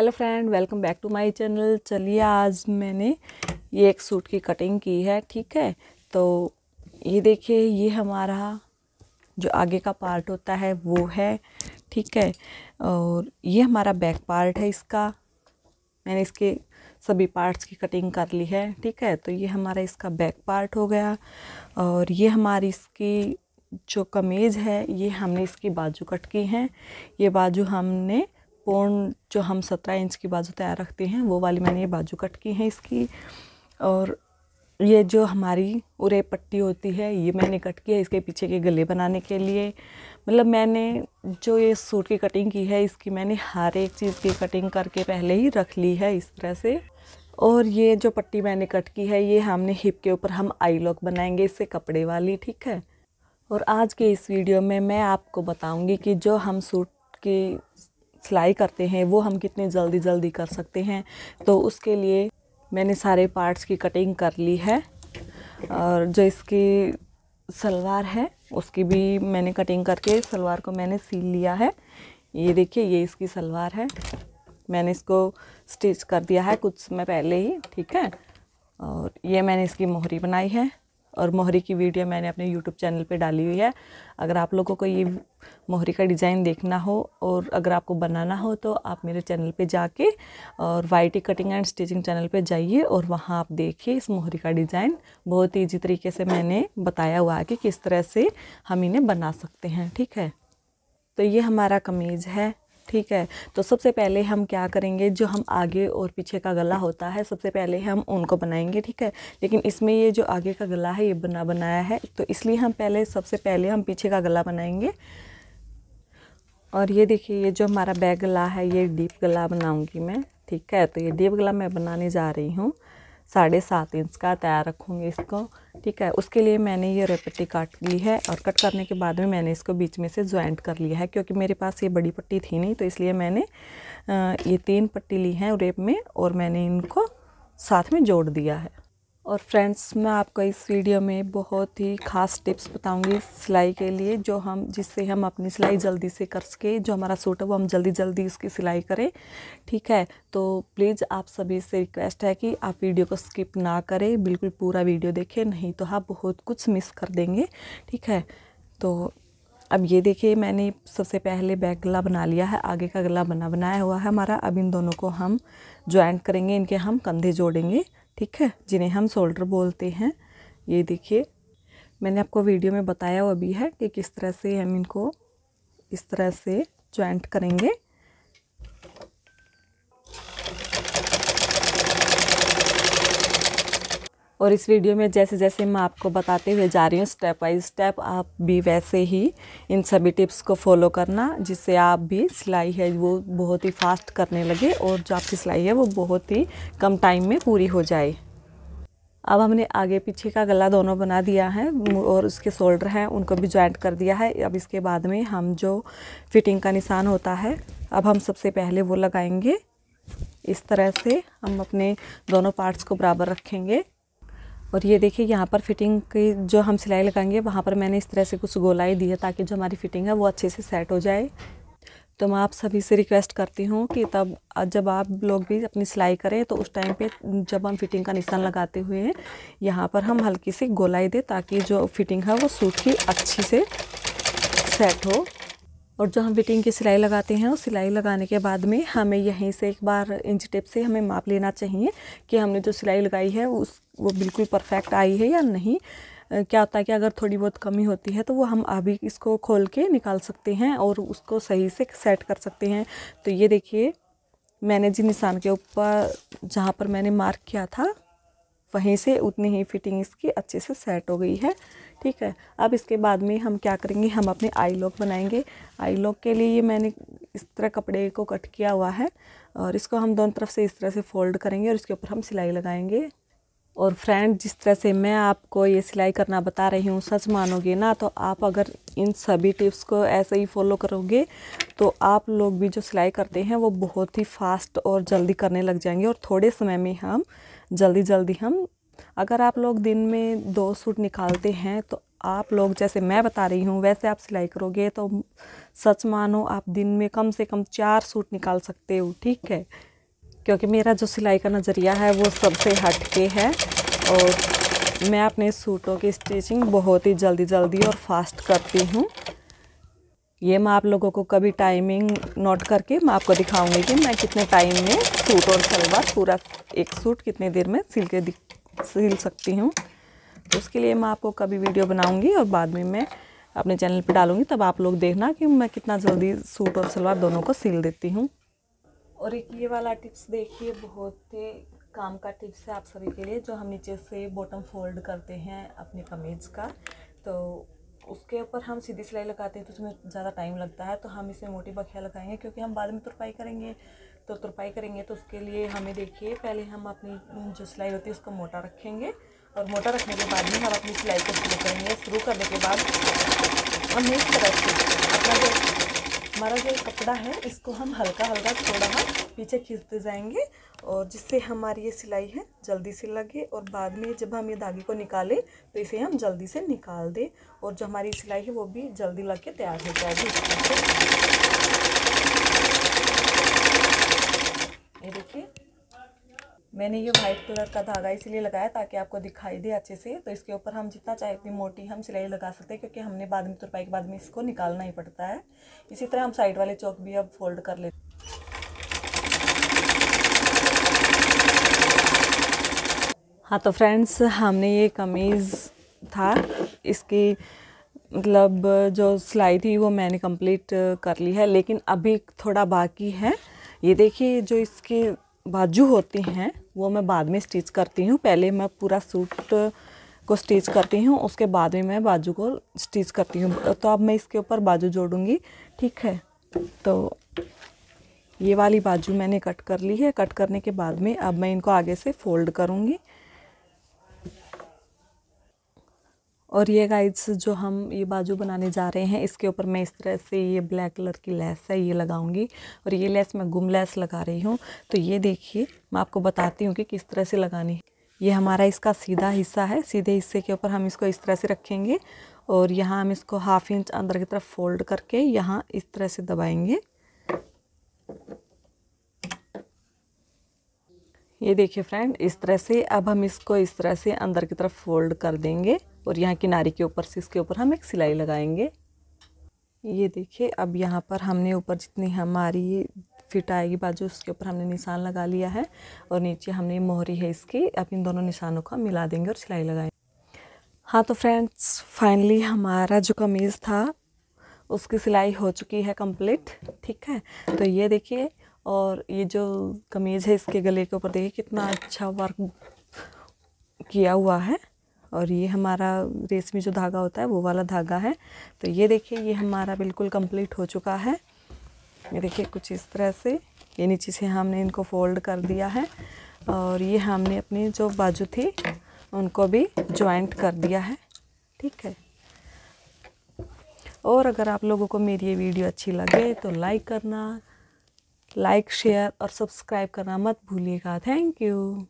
hello friend welcome back to my channel चलिए आज मैंने ये एक सूट की कटिंग की है ठीक है तो ये देखिए ये हमारा जो आगे का पार्ट होता है वो है ठीक है और ये हमारा बैक पार्ट है इसका मैंने इसके सभी पार्ट्स की कटिंग कर ली है ठीक है तो ये हमारा इसका बैक पार्ट हो गया और ये हमारी इसकी जो कमीज़ है ये हमने इसकी बाजू कट की हैं ये बाजू हमने पूर्ण जो हम सत्रह इंच की बाजू तैयार रखते हैं वो वाली मैंने ये बाजू कट की है इसकी और ये जो हमारी उरे पट्टी होती है ये मैंने कट की है इसके पीछे के गले बनाने के लिए मतलब मैंने जो ये सूट की कटिंग की है इसकी मैंने हर एक चीज़ की कटिंग करके पहले ही रख ली है इस तरह से और ये जो पट्टी मैंने कट की है ये हमने हिप के ऊपर हम आई लॉक बनाएंगे इससे कपड़े वाली ठीक है और आज के इस वीडियो में मैं आपको बताऊँगी कि जो हम सूट की सिलाई करते हैं वो हम कितने जल्दी जल्दी कर सकते हैं तो उसके लिए मैंने सारे पार्ट्स की कटिंग कर ली है और जो इसकी सलवार है उसकी भी मैंने कटिंग करके सलवार को मैंने सील लिया है ये देखिए ये इसकी सलवार है मैंने इसको स्टिच कर दिया है कुछ समय पहले ही ठीक है और ये मैंने इसकी मोहरी बनाई है और मोहरी की वीडियो मैंने अपने यूट्यूब चैनल पे डाली हुई है अगर आप लोगों को ये मोहरी का डिज़ाइन देखना हो और अगर आपको बनाना हो तो आप मेरे चैनल पे जाके और Y cutting and stitching channel पे जाइए और वहाँ आप देखिए इस मोहरी का डिज़ाइन बहुत ईजी तरीके से मैंने बताया हुआ है कि किस तरह से हम इन्हें बना सकते हैं ठीक है तो ये हमारा कमीज़ है ठीक है तो सबसे पहले हम क्या करेंगे जो हम आगे और पीछे का गला होता है सबसे पहले हम उनको बनाएंगे ठीक है लेकिन इसमें ये जो आगे का गला है ये बना बनाया है तो इसलिए हम पहले सबसे पहले हम पीछे का गला बनाएंगे और ये देखिए ये जो हमारा बैग गला है ये डीप गला बनाऊंगी मैं ठीक है तो ये डीप गला मैं बनाने जा रही हूँ साढ़े सात इंच का तैयार रखूँगी इसको ठीक है उसके लिए मैंने ये रेपट्टी काट ली है और कट करने के बाद में मैंने इसको बीच में से ज्वाइंट कर लिया है क्योंकि मेरे पास ये बड़ी पट्टी थी नहीं तो इसलिए मैंने ये तीन पट्टी ली है रेप में और मैंने इनको साथ में जोड़ दिया है और फ्रेंड्स मैं आपको इस वीडियो में बहुत ही ख़ास टिप्स बताऊंगी सिलाई के लिए जो हम जिससे हम अपनी सिलाई जल्दी से कर सके जो हमारा सूट है वो हम जल्दी जल्दी उसकी सिलाई करें ठीक है तो प्लीज़ आप सभी से रिक्वेस्ट है कि आप वीडियो को स्किप ना करें बिल्कुल पूरा वीडियो देखें नहीं तो आप बहुत कुछ मिस कर देंगे ठीक है तो अब ये देखिए मैंने सबसे पहले बैक गला बना लिया है आगे का गला बना बनाया हुआ है हमारा अब इन दोनों को हम ज्वाइंट करेंगे इनके हम कंधे जोड़ेंगे ठीक है जिन्हें हम शोल्डर बोलते हैं ये देखिए मैंने आपको वीडियो में बताया हुआ भी है कि किस तरह से हम इनको इस तरह से ज्वाइंट करेंगे और इस वीडियो में जैसे जैसे मैं आपको बताते हुए जा रही हूँ स्टेप बाई स्टेप आप भी वैसे ही इन सभी टिप्स को फॉलो करना जिससे आप भी सिलाई है वो बहुत ही फास्ट करने लगे और जो आपकी सिलाई है वो बहुत ही कम टाइम में पूरी हो जाए अब हमने आगे पीछे का गला दोनों बना दिया है और उसके शोल्डर हैं उनको भी ज्वाइंट कर दिया है अब इसके बाद में हम जो फिटिंग का निशान होता है अब हम सबसे पहले वो लगाएंगे इस तरह से हम अपने दोनों पार्ट्स को बराबर रखेंगे और ये देखिए यहाँ पर फिटिंग की जो हम सिलाई लगाएंगे वहाँ पर मैंने इस तरह से कुछ गोलाई दी है ताकि जो हमारी फिटिंग है वो अच्छे से सेट हो जाए तो मैं आप सभी से रिक्वेस्ट करती हूँ कि तब जब आप लोग भी अपनी सिलाई करें तो उस टाइम पे जब हम फिटिंग का निशान लगाते हुए यहाँ पर हम हल्की सी गोलाई दें ताकि जो फिटिंग है वो सूट की अच्छी से सेट हो और जो हम फिटिंग की सिलाई लगाते हैं उस सिलाई लगाने के बाद में हमें यहीं से एक बार इंच टेप से हमें माप लेना चाहिए कि हमने जो सिलाई लगाई है उस वो बिल्कुल परफेक्ट आई है या नहीं क्या होता है कि अगर थोड़ी बहुत कमी होती है तो वो हम अभी इसको खोल के निकाल सकते हैं और उसको सही से सेट कर सकते हैं तो ये देखिए मैंने जिन निशान के ऊपर जहाँ पर मैंने मार्क किया था वहीं से उतनी ही फिटिंग इसकी अच्छे से सेट हो गई है ठीक है अब इसके बाद में हम क्या करेंगे हम अपने आई लॉक बनाएंगे आई लॉक के लिए ये मैंने इस तरह कपड़े को कट किया हुआ है और इसको हम दोनों तरफ से इस तरह से फोल्ड करेंगे और इसके ऊपर हम सिलाई लगाएंगे और फ्रेंड जिस तरह से मैं आपको ये सिलाई करना बता रही हूँ सच मानोगे ना तो आप अगर इन सभी टिप्स को ऐसे ही फॉलो करोगे तो आप लोग भी जो सिलाई करते हैं वो बहुत ही फास्ट और जल्दी करने लग जाएंगे और थोड़े समय में हम जल्दी जल्दी हम अगर आप लोग दिन में दो सूट निकालते हैं तो आप लोग जैसे मैं बता रही हूँ वैसे आप सिलाई करोगे तो सच मानो आप दिन में कम से कम चार सूट निकाल सकते हो ठीक है क्योंकि मेरा जो सिलाई का नज़रिया है वो सबसे हट के है और मैं अपने सूटों की स्टिचिंग बहुत ही जल्दी जल्दी और फास्ट करती हूँ ये मैं आप लोगों को कभी टाइमिंग नोट करके मैं आपको दिखाऊंगी कि मैं कितने टाइम में सूट और सलवार पूरा एक सूट कितने देर में सिल के सिल सकती हूँ तो उसके लिए मैं आपको कभी वीडियो बनाऊँगी और बाद में मैं अपने चैनल पर डालूँगी तब आप लोग देखना कि मैं कितना जल्दी सूट और सलवार दोनों को सिल देती हूँ और एक ये वाला टिप्स देखिए बहुत ही काम का टिप्स है आप सभी के लिए जो हम नीचे से बॉटम फोल्ड करते हैं अपनी कमीज का तो उसके ऊपर हम सीधी सिलाई लगाते हैं तो उसमें ज़्यादा टाइम लगता है तो हम इसे मोटी बखिया लगाएंगे क्योंकि हम बाद में तुरपाई करेंगे तो तुरपाई करेंगे तो उसके लिए हमें देखिए पहले हम अपनी जो सिलाई होती है उसको मोटा रखेंगे और मोटा रखने के बाद में हम अपनी सिलाई को शुरू करेंगे शुरू करने के बाद हम इस तरह से अपना जो हमारा जो कपड़ा है इसको हम हल्का हल्का थोड़ा हम पीछे खींचते जाएंगे और जिससे हमारी ये सिलाई है जल्दी से लगे और बाद में जब हम ये धागे को निकालें तो इसे हम जल्दी से निकाल दें और जो हमारी सिलाई है वो भी जल्दी लग के तैयार हो जाएगी ये देखिए मैंने ये वाइट कलर का धागा इसलिए लगाया ताकि आपको दिखाई दे अच्छे से तो इसके ऊपर हम जितना चाहे उतनी मोटी हम सिलाई लगा सकते हैं क्योंकि हमने बाद में तुरपाई के बाद में इसको निकालना ही पड़ता है इसी तरह हम साइड वाले चौक भी अब फोल्ड कर लेते हाँ तो फ्रेंड्स हमने ये कमीज़ था इसकी मतलब जो सिलाई थी वो मैंने कंप्लीट कर ली है लेकिन अभी थोड़ा बाकी है ये देखिए जो इसके बाजू होती हैं वो मैं बाद में स्टिच करती हूँ पहले मैं पूरा सूट को स्टिच करती हूँ उसके बाद में मैं बाजू को स्टिच करती हूँ तो अब मैं इसके ऊपर बाजू जोड़ूंगी ठीक है तो ये वाली बाजू मैंने कट कर ली है कट करने के बाद में अब मैं इनको आगे से फोल्ड करूँगी और ये गाइड्स जो हम ये बाजू बनाने जा रहे हैं इसके ऊपर मैं इस तरह से ये ब्लैक कलर की लेस है ये लगाऊंगी और ये लेस मैं गुम लेस लगा रही हूँ तो ये देखिए मैं आपको बताती हूँ कि किस तरह से लगानी ये हमारा इसका सीधा हिस्सा है सीधे हिस्से के ऊपर हम इसको इस तरह से रखेंगे और यहाँ हम इसको हाफ इंच अंदर की तरफ फोल्ड करके यहाँ इस तरह से दबाएंगे ये देखिए फ्रेंड इस तरह से अब हम इसको इस तरह से अंदर की तरफ फोल्ड कर देंगे और यहाँ किनारे के ऊपर से इसके ऊपर हम एक सिलाई लगाएंगे ये देखिए अब यहाँ पर हमने ऊपर जितनी हमारी फिट आएगी बाजू उसके ऊपर हमने निशान लगा लिया है और नीचे हमने मोहरी है इसकी अब इन दोनों निशानों को मिला देंगे और सिलाई लगाएंगे हाँ तो फ्रेंड्स फाइनली हमारा जो कमीज़ था उसकी सिलाई हो चुकी है कंप्लीट ठीक है तो ये देखिए और ये जो कमीज़ है इसके गले के ऊपर देखिए कितना अच्छा वर्क किया हुआ है और ये हमारा रेशमी जो धागा होता है वो वाला धागा है तो ये देखिए ये हमारा बिल्कुल कंप्लीट हो चुका है ये देखिए कुछ इस तरह से ये नीचे से हमने इनको फोल्ड कर दिया है और ये हमने अपनी जो बाजू थी उनको भी ज्वाइंट कर दिया है ठीक है और अगर आप लोगों को मेरी ये वीडियो अच्छी लगे तो लाइक करना लाइक शेयर और सब्सक्राइब करना मत भूलिएगा थैंक यू